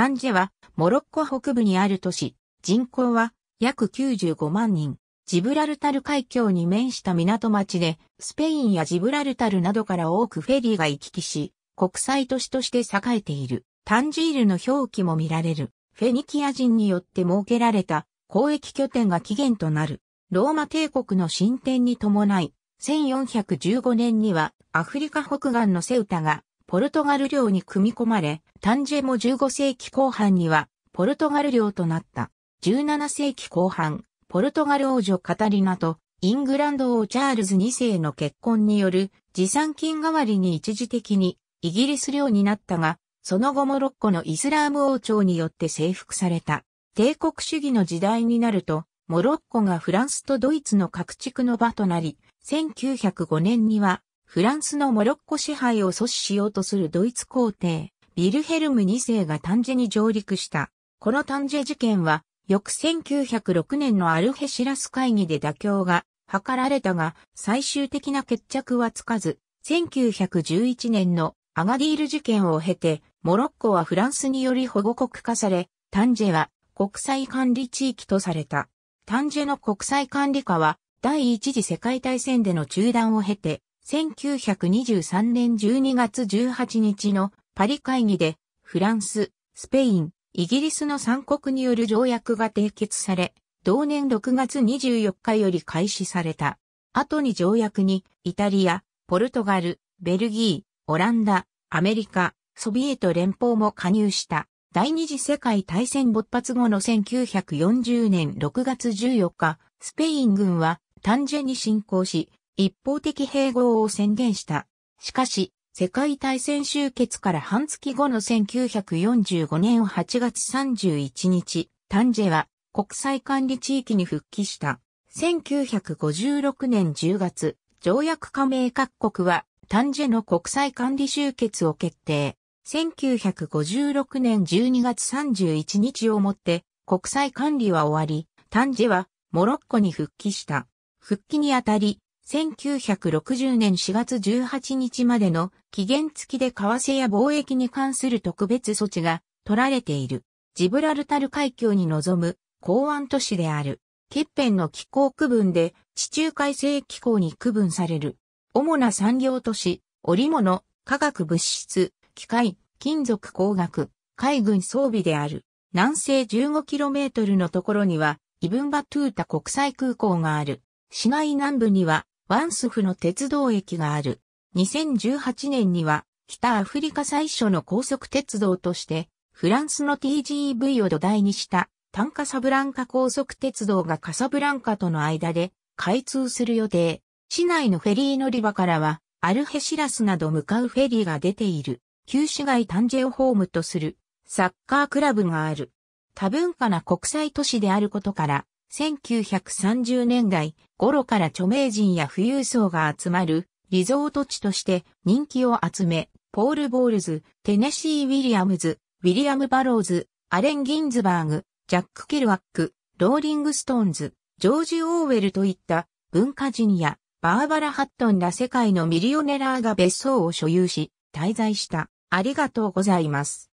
タンジェは、モロッコ北部にある都市、人口は約95万人。ジブラルタル海峡に面した港町で、スペインやジブラルタルなどから多くフェリーが行き来し、国際都市として栄えている。タンジールの表記も見られる。フェニキア人によって設けられた交易拠点が起源となる。ローマ帝国の進展に伴い、1415年にはアフリカ北岸のセウタがポルトガル領に組み込まれ、タンジェも15世紀後半には、ポルトガル領となった。17世紀後半、ポルトガル王女カタリナとイングランド王チャールズ2世の結婚による持参金代わりに一時的にイギリス領になったが、その後モロッコのイスラーム王朝によって征服された。帝国主義の時代になると、モロッコがフランスとドイツの各地区の場となり、1905年にはフランスのモロッコ支配を阻止しようとするドイツ皇帝、ビルヘルム2世がタンジェに上陸した。このタンジェ事件は、翌1906年のアルヘシラス会議で妥協が図られたが、最終的な決着はつかず、1911年のアガディール事件を経て、モロッコはフランスにより保護国化され、タンジェは国際管理地域とされた。タンジェの国際管理下は、第一次世界大戦での中断を経て、1923年12月18日のパリ会議で、フランス、スペイン、イギリスの三国による条約が締結され、同年6月24日より開始された。後に条約に、イタリア、ポルトガル、ベルギー、オランダ、アメリカ、ソビエト連邦も加入した。第二次世界大戦勃発後の1940年6月14日、スペイン軍は単純に侵攻し、一方的併合を宣言した。しかし、世界大戦終結から半月後の1945年8月31日、タンジェは国際管理地域に復帰した。1956年10月、条約加盟各国はタンジェの国際管理集結を決定。1956年12月31日をもって国際管理は終わり、タンジェはモロッコに復帰した。復帰にあたり、1960年4月18日までの期限付きで為替や貿易に関する特別措置が取られている。ジブラルタル海峡に臨む港湾都市である。欠片の気候区分で地中海性気候に区分される。主な産業都市、織物、化学物質、機械、金属工学、海軍装備である。南西 15km のところには、イブンバトゥータ国際空港がある。市街南部には、ワンスフの鉄道駅がある。2018年には、北アフリカ最初の高速鉄道として、フランスの TGV を土台にした、タンカサブランカ高速鉄道がカサブランカとの間で開通する予定。市内のフェリー乗り場からは、アルヘシラスなど向かうフェリーが出ている、旧市街タンジェをホームとする、サッカークラブがある。多文化な国際都市であることから、1930年代頃から著名人や富裕層が集まるリゾート地として人気を集め、ポール・ボールズ、テネシー・ウィリアムズ、ウィリアム・バローズ、アレン・ギンズバーグ、ジャック・ケルワック、ローリング・ストーンズ、ジョージ・オーウェルといった文化人やバーバラ・ハットンら世界のミリオネラーが別荘を所有し、滞在した。ありがとうございます。